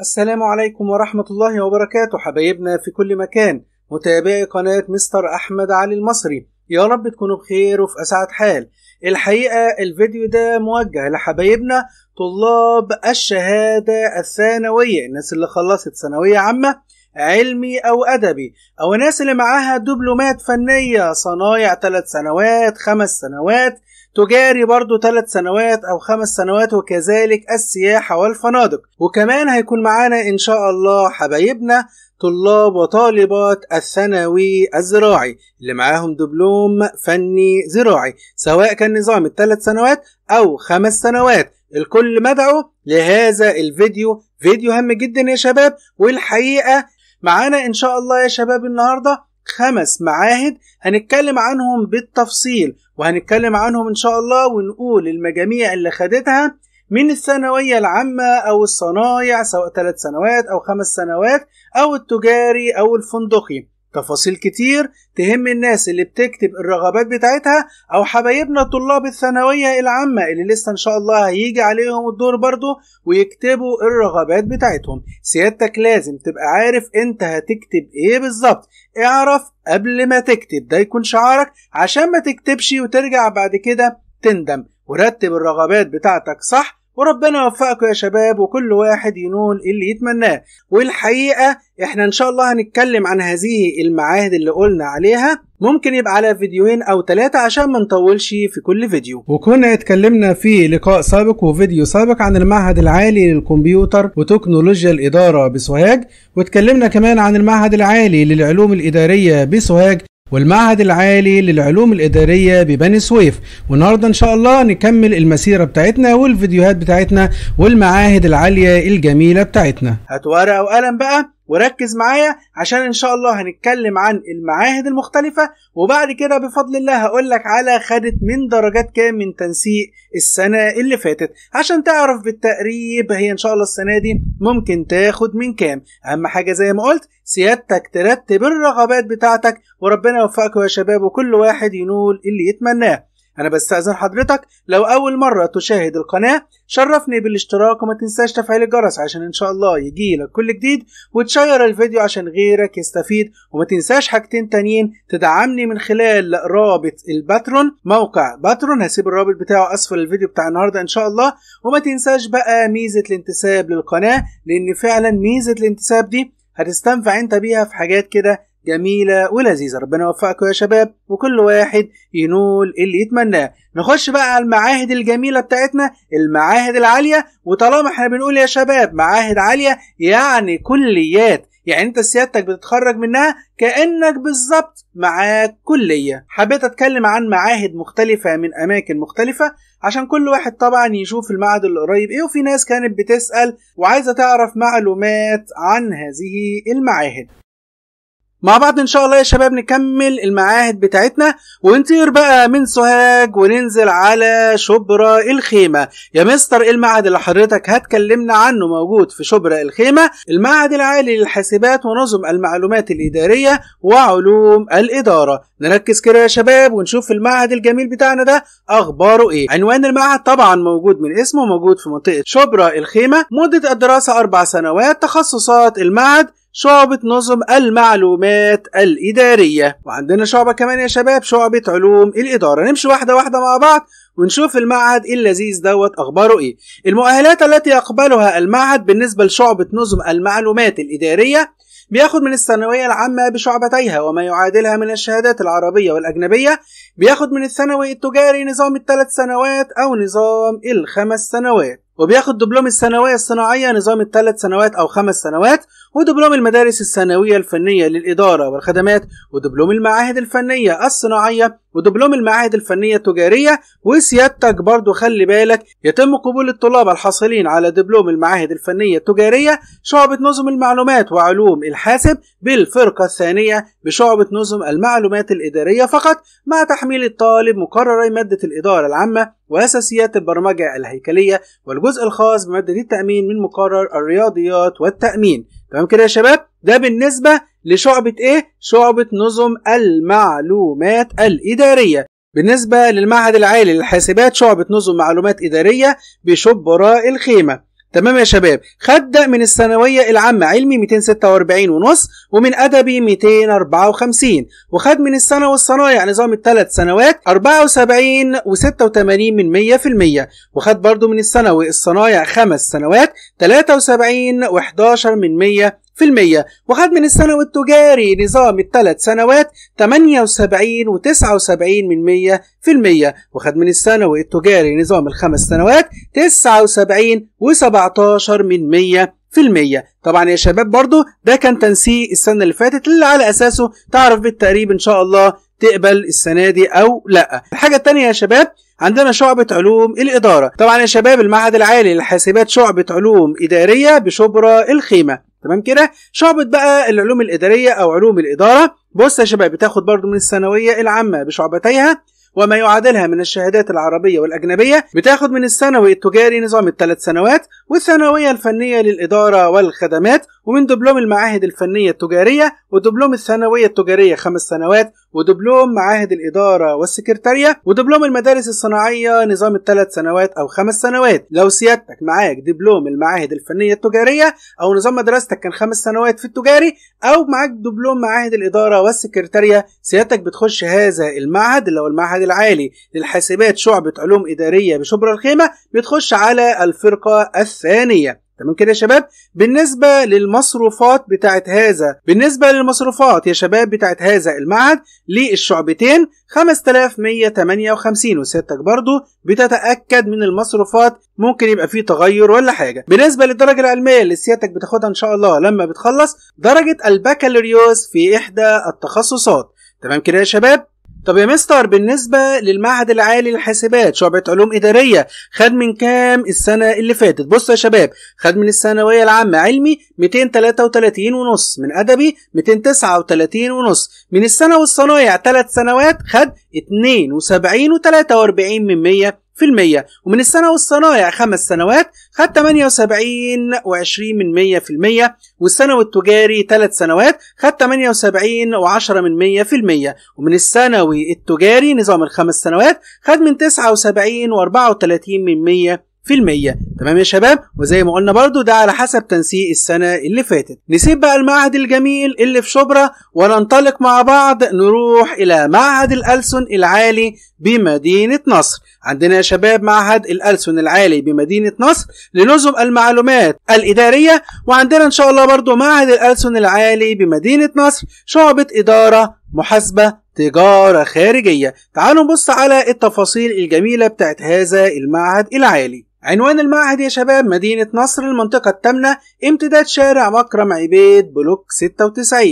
السلام عليكم ورحمة الله وبركاته حبايبنا في كل مكان متابعي قناة مستر أحمد علي المصري يا رب تكونوا بخير وفي أسعد حال الحقيقة الفيديو ده موجه لحبايبنا طلاب الشهادة الثانوية الناس اللي خلصت ثانوية عامة علمي أو أدبي أو الناس اللي معاها دبلومات فنية صنايع ثلاث سنوات خمس سنوات تجاري برضو ثلاث سنوات أو خمس سنوات وكذلك السياحة والفنادق وكمان هيكون معانا إن شاء الله حبايبنا طلاب وطالبات الثانوي الزراعي اللي معاهم دبلوم فني زراعي سواء كان نظام الثلاث سنوات أو خمس سنوات الكل مدعو لهذا الفيديو فيديو هام جدا يا شباب والحقيقة معانا إن شاء الله يا شباب النهاردة خمس معاهد هنتكلم عنهم بالتفصيل وهنتكلم عنهم إن شاء الله ونقول المجاميع اللي خدتها من الثانوية العامة أو الصنايع سواء ثلاث سنوات أو خمس سنوات أو التجاري أو الفندقي تفاصيل كتير تهم الناس اللي بتكتب الرغبات بتاعتها او حبايبنا طلاب الثانويه العامه اللي لسه ان شاء الله هيجي عليهم الدور برضه ويكتبوا الرغبات بتاعتهم سيادتك لازم تبقى عارف انت هتكتب ايه بالظبط اعرف قبل ما تكتب ده يكون شعارك عشان ما تكتبش وترجع بعد كده تندم ورتب الرغبات بتاعتك صح وربنا يوفقكم يا شباب وكل واحد ينول اللي يتمناه والحقيقه احنا ان شاء الله هنتكلم عن هذه المعاهد اللي قلنا عليها ممكن يبقى على فيديوهين او ثلاثة عشان ما نطولش في كل فيديو وكنا اتكلمنا في لقاء سابق وفيديو سابق عن المعهد العالي للكمبيوتر وتكنولوجيا الإدارة بسوهاج واتكلمنا كمان عن المعهد العالي للعلوم الإدارية بسوهاج والمعهد العالي للعلوم الإدارية ببني سويف والنهاردة إن شاء الله نكمل المسيرة بتاعتنا والفيديوهات بتاعتنا والمعاهد العالية الجميلة بتاعتنا هات ورقة وقلم بقى وركز معايا عشان ان شاء الله هنتكلم عن المعاهد المختلفة وبعد كده بفضل الله هقول لك على خدت من درجات كام من تنسيق السنة اللي فاتت عشان تعرف بالتقريب هي ان شاء الله السنة دي ممكن تاخد من كام اهم حاجة زي ما قلت سيادتك ترتب الرغبات بتاعتك وربنا يوفقك يا شباب وكل واحد ينول اللي يتمناه أنا بستأذن حضرتك لو أول مرة تشاهد القناة شرفني بالاشتراك وما تنساش تفعيل الجرس عشان إن شاء الله يجيلك كل جديد وتشير الفيديو عشان غيرك يستفيد وما تنساش حاجتين تانيين تدعمني من خلال رابط الباترون موقع باترون هسيب الرابط بتاعه أسفل الفيديو بتاع النهاردة إن شاء الله وما تنساش بقى ميزة الانتساب للقناة لأن فعلا ميزة الانتساب دي هتستنفع انت بيها في حاجات كده جميلة ولذيذة ربنا يوفقكم يا شباب وكل واحد ينول اللي يتمناه نخش بقى على المعاهد الجميلة بتاعتنا المعاهد العالية وطالما احنا بنقول يا شباب معاهد عالية يعني كليات يعني انت سيادتك بتتخرج منها كانك بالظبط معاك كليه حبيت اتكلم عن معاهد مختلفه من اماكن مختلفه عشان كل واحد طبعا يشوف المعهد اللي قريب ايه وفي ناس كانت بتسال وعايزه تعرف معلومات عن هذه المعاهد مع بعض ان شاء الله يا شباب نكمل المعاهد بتاعتنا ونطير بقى من سوهاج وننزل على شبرا الخيمه يا مستر ايه المعهد اللي حضرتك هتكلمنا عنه موجود في شبرا الخيمه المعهد العالي للحاسبات ونظم المعلومات الاداريه وعلوم الاداره نركز كده يا شباب ونشوف المعهد الجميل بتاعنا ده اخباره ايه عنوان المعهد طبعا موجود من اسمه موجود في منطقه شبرا الخيمه مده الدراسه اربع سنوات تخصصات المعهد شعبة نظم المعلومات الإدارية وعندنا شعبة كمان يا شباب شعبة علوم الإدارة نمشي واحدة واحدة مع بعض ونشوف المعهد اللذيذ دوت اخباره ايه المؤهلات التي يقبلها المعهد بالنسبه لشعبه نظم المعلومات الاداريه بياخد من الثانويه العامه بشعبتيها وما يعادلها من الشهادات العربيه والاجنبيه بياخد من الثانوي التجاري نظام الثلاث سنوات او نظام الخمس سنوات وبياخد دبلوم الثانويه الصناعيه نظام الثلاث سنوات او خمس سنوات ودبلوم المدارس الثانوية الفنية للإدارة والخدمات ودبلوم المعاهد الفنية الصناعية ودبلوم المعاهد الفنية التجارية وسيادتك برضو خلي بالك يتم قبول الطلاب الحاصلين على دبلوم المعاهد الفنية التجارية شعبة نظم المعلومات وعلوم الحاسب بالفرقة الثانية بشعبة نظم المعلومات الإدارية فقط مع تحميل الطالب مقرري مادة الإدارة العامة وأساسيات البرمجة الهيكلية والجزء الخاص بمادة التأمين من مقرر الرياضيات والتأمين تمام كده يا شباب ده بالنسبة لشعبة ايه؟ شعبة نظم المعلومات الإدارية بالنسبة للمعهد العالي للحاسبات شعبة نظم معلومات إدارية بشبراء الخيمة تمام يا شباب خد من الثانوية العامة علمي 246 ونص ومن أدبي 254 وخد من السنة والصنايع نظام الثلاث سنوات 74 و86 من 100% وخد برضو من الثانوي الصنايع خمس سنوات 73 و11 من 100 وخد من الثانوي التجاري نظام الثلاث سنوات 78 و79 من 100% وخد من الثانوي التجاري نظام الخمس سنوات 79 و17 من 100% في المية طبعا يا شباب برضو ده كان تنسيق السنة اللي فاتت اللي على أساسه تعرف بالتقريب إن شاء الله تقبل السنة دي أو لأ الحاجة التانية يا شباب عندنا شعبة علوم الإدارة طبعا يا شباب المعهد العالي للحاسبات شعبة علوم إدارية بشبرا الخيمة تمام كده شعبة بقى العلوم الإدارية أو علوم الإدارة بص يا شباب بتاخد برضو من الثانوية العامة بشعبتيها وما يعادلها من الشهادات العربية والأجنبية بتاخد من الثانوي التجاري نظام الثلاث سنوات والثانوية الفنية للإدارة والخدمات ومن دبلوم المعاهد الفنية التجارية ودبلوم الثانوية التجارية خمس سنوات ودبلوم معاهد الإدارة والسكرتارية ودبلوم المدارس الصناعية نظام الثلاث سنوات أو خمس سنوات لو سيادتك معاك دبلوم المعاهد الفنية التجارية أو نظام مدرستك كان خمس سنوات في التجاري أو معاك دبلوم معاهد الإدارة والسكرتارية سيادتك بتخش هذا المعهد اللي هو المعهد العالي للحاسبات شعبة علوم إدارية بشبرا الخيمة بتخش على الفرقة الثانية تمام كده يا شباب بالنسبة للمصروفات بتاعة هذا بالنسبة للمصروفات يا شباب بتاعة هذا المعهد للشعبتين 5158 وسيادتك برضو بتتأكد من المصروفات ممكن يبقى فيه تغير ولا حاجة بالنسبة للدرجة العلمية اللي سيادتك بتاخدها إن شاء الله لما بتخلص درجة البكالوريوس في إحدى التخصصات تمام كده يا شباب طب يا مستر بالنسبة للمعهد العالي للحاسبات شعبة علوم إدارية خد من كام السنة اللي فاتت؟ بص يا شباب خد من الثانوية العامة علمي 233 ونص من أدبي 239 ونص من السنة والصنايع ثلاث سنوات خد 72 و43 من 100 ومن السنة والصنايع خمس سنوات خد 78 و20 من مية في المية والسنوي التجاري ثلاث سنوات خد 78 و10 من مية في المية ومن السنوي التجاري نظام الخمس سنوات خد من 79 و34 من مية في المية تمام يا شباب وزي ما قلنا برضو ده على حسب تنسيق السنة اللي فاتت نسيب بقى المعهد الجميل اللي في شبرا وننطلق مع بعض نروح إلى معهد الألسن العالي بمدينة نصر عندنا يا شباب معهد الألسن العالي بمدينة نصر لنظم المعلومات الإدارية وعندنا إن شاء الله برضو معهد الألسن العالي بمدينة نصر شعبة إدارة محاسبة تجارة خارجية تعالوا نبص على التفاصيل الجميلة بتاعت هذا المعهد العالي عنوان المعهد يا شباب مدينة نصر المنطقة الثامنة امتداد شارع مكرم عبيد بلوك 96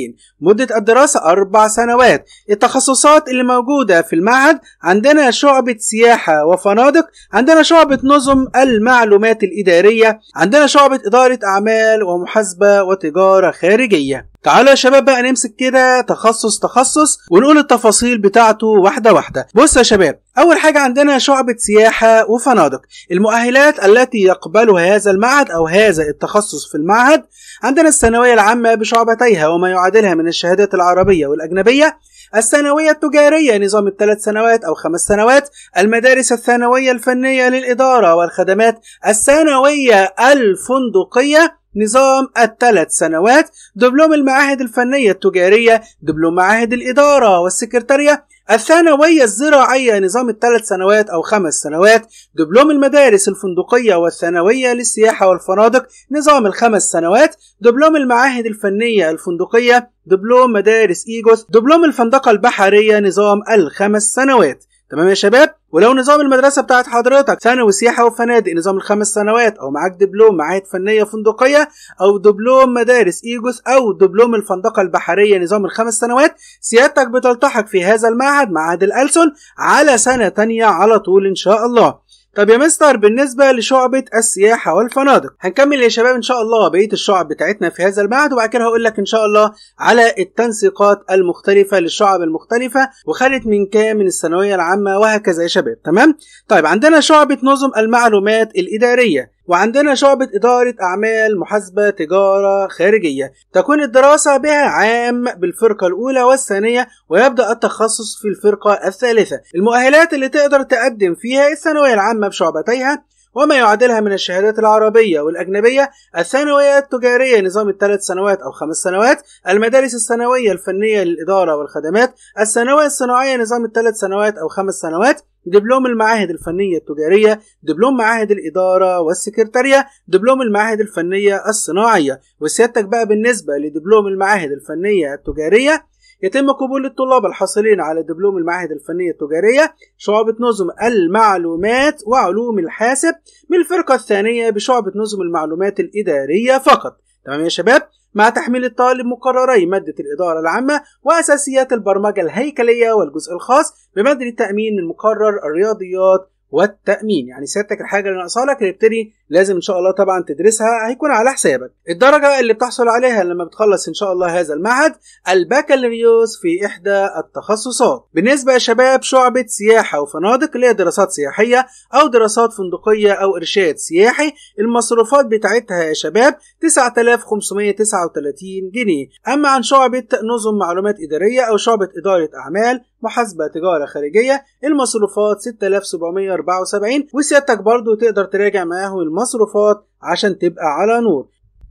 مدة الدراسة أربع سنوات التخصصات اللي موجودة في المعهد عندنا شعبة سياحة وفنادق عندنا شعبة نظم المعلومات الإدارية عندنا شعبة إدارة أعمال ومحاسبة وتجارة خارجية تعالوا يا شباب بقى نمسك كده تخصص تخصص ونقول التفاصيل بتاعته واحده واحده بص يا شباب اول حاجه عندنا شعبه سياحه وفنادق المؤهلات التي يقبلها هذا المعهد او هذا التخصص في المعهد عندنا الثانويه العامه بشعبتيها وما يعادلها من الشهادات العربيه والاجنبيه الثانوية التجارية نظام الثلاث سنوات أو خمس سنوات المدارس الثانوية الفنية للإدارة والخدمات الثانوية الفندقية نظام الثلاث سنوات دبلوم المعاهد الفنية التجارية دبلوم معاهد الإدارة والسكرتارية الثانوية الزراعية نظام الثلاث سنوات أو خمس سنوات دبلوم المدارس الفندقية والثانوية للسياحة والفنادق نظام الخمس سنوات دبلوم المعاهد الفنية الفندقية دبلوم مدارس إيجوس دبلوم الفندقة البحرية نظام الخمس سنوات تمام يا شباب ولو نظام المدرسه بتاعت حضرتك ثانوي سياحه وفنادق نظام الخمس سنوات او معاك دبلوم معاهد فنيه فندقيه او دبلوم مدارس ايجوس او دبلوم الفندقه البحريه نظام الخمس سنوات سيادتك بتلتحق في هذا المعهد معهد الألسن على سنه تانية على طول ان شاء الله طب يا مستر بالنسبة لشعبة السياحة والفنادق هنكمل يا شباب إن شاء الله بقية الشعب بتاعتنا في هذا المعهد وبعد كده هقول لك إن شاء الله على التنسيقات المختلفة للشعب المختلفة وخلت من كام من الثانوية العامة وهكذا يا شباب تمام؟ طيب عندنا شعبة نظم المعلومات الإدارية وعندنا شعبة إدارة أعمال محاسبة تجارة خارجية تكون الدراسة بها عام بالفرقة الأولى والثانية ويبدأ التخصص في الفرقة الثالثة المؤهلات اللي تقدر تقدم فيها الثانوية العامة بشعبتيها وما يعادلها من الشهادات العربية والأجنبية الثانوية التجارية نظام الثلاث سنوات أو خمس سنوات المدارس الثانوية الفنية للإدارة والخدمات الثانوية الصناعية نظام الثلاث سنوات أو خمس سنوات دبلوم المعاهد الفنية التجارية دبلوم معاهد الإدارة والسكرتارية دبلوم المعاهد الفنية الصناعية وسيادتك بقى بالنسبة لدبلوم المعاهد الفنية التجارية يتم قبول الطلاب الحاصلين على دبلوم المعاهد الفنية التجارية شعبة نظم المعلومات وعلوم الحاسب من الفرقة الثانية بشعبة نظم المعلومات الإدارية فقط تمام يا شباب مع تحميل الطالب مقرري مادة الإدارة العامة وأساسيات البرمجة الهيكلية والجزء الخاص بمادة التأمين من مقرر الرياضيات والتأمين يعني سيادتك الحاجة اللي ناقصالك نبتدي لازم ان شاء الله طبعا تدرسها هيكون على حسابك الدرجه اللي بتحصل عليها لما بتخلص ان شاء الله هذا المعهد البكالوريوس في احدى التخصصات بالنسبه لشباب شعبه سياحه وفنادق اللي هي دراسات سياحيه او دراسات فندقيه او ارشاد سياحي المصروفات بتاعتها يا شباب 9539 جنيه اما عن شعبه نظم معلومات اداريه او شعبه اداره اعمال محاسبة تجارة خارجية المصروفات 6774 وسيادتك برضو تقدر تراجع معاهم المصروفات عشان تبقى على نور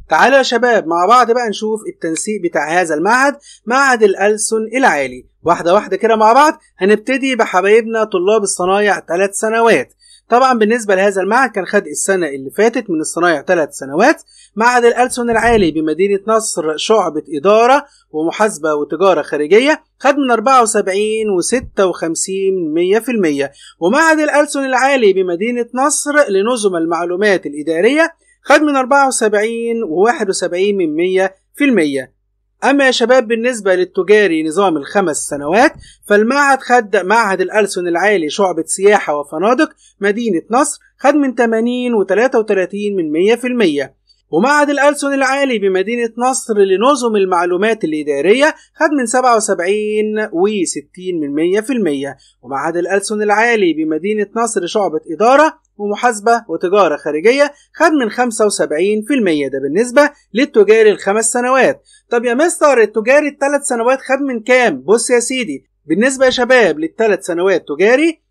تعالوا يا شباب مع بعض بقى نشوف التنسيق بتاع هذا المعهد معهد الألسن العالي واحدة واحدة كده مع بعض هنبتدي بحبايبنا طلاب الصنايع ثلاث سنوات طبعا بالنسبة لهذا المعهد كان خد السنة اللي فاتت من الصنايع ثلاث سنوات معهد الألسن العالي بمدينة نصر شعبة إدارة ومحاسبة وتجارة خارجية خد من 74 و56 100% ومعهد الألسن العالي بمدينة نصر لنظم المعلومات الإدارية خد من 74 و71 من 100 في المية أما يا شباب بالنسبة للتجاري نظام الخمس سنوات فالمعهد خد معهد الألسن العالي شعبة سياحة وفنادق مدينة نصر خد من 80 و33 من 100 في المية ومعهد الألسن العالي بمدينة نصر لنظم المعلومات الإدارية خد من 77 و60 من 100 في المية ومعهد الألسن العالي بمدينة نصر شعبة إدارة ومحاسبة وتجارة خارجية خد من 75% ده بالنسبة للتجاري الخمس سنوات طب يا مستر التجاري الثلاث سنوات خد من كام؟ بص يا سيدي بالنسبة يا شباب للثلاث سنوات تجاري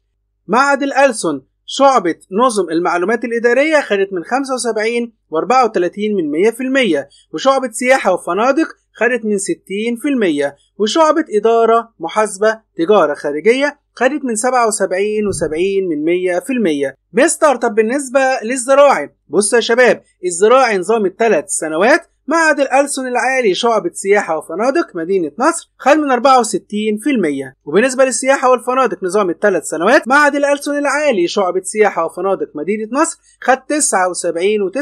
معهد الألسن شعبة نظم المعلومات الإدارية خدت من 75 و 34 من 100% وشعبة سياحة وفنادق خدت من 60% وشعبة إدارة محاسبة تجارة خارجية خدت من 77 و70 من 100% مستر طب بالنسبة للزراعي بص يا شباب الزراعي نظام الثلاث سنوات معهد الألسن العالي شعبة سياحة وفنادق مدينة نصر خد من 64% وبالنسبة للسياحة والفنادق نظام الثلاث سنوات معهد الألسن العالي شعبة سياحة وفنادق مدينة نصر خد 79 و29%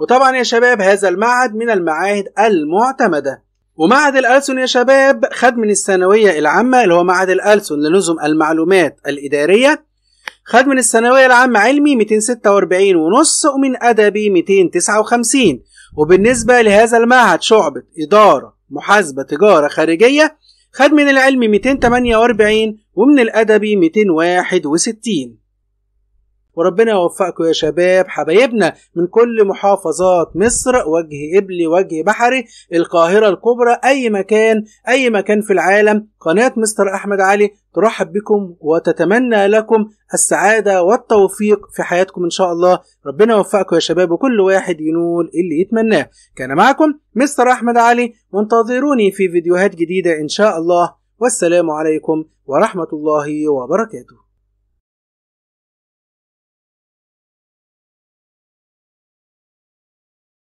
وطبعا يا شباب هذا المعهد من المعاهد المعتمدة ومعهد الألسن يا شباب خد من الثانوية العامة اللي هو معهد الألسن لنظم المعلومات الإدارية خد من الثانوية العامة علمي 246 ونص ومن أدبي 259 وبالنسبة لهذا المعهد شعبة إدارة محاسبة تجارة خارجية خد من العلمي 248 ومن الأدبي 261 وربنا يوفقكم يا شباب حبايبنا من كل محافظات مصر وجه إبلي وجه بحري القاهرة الكبرى أي مكان أي مكان في العالم قناة مستر أحمد علي ترحب بكم وتتمنى لكم السعادة والتوفيق في حياتكم إن شاء الله ربنا يوفقكم يا شباب وكل واحد ينول اللي يتمناه كان معكم مستر أحمد علي وانتظروني في فيديوهات جديدة إن شاء الله والسلام عليكم ورحمة الله وبركاته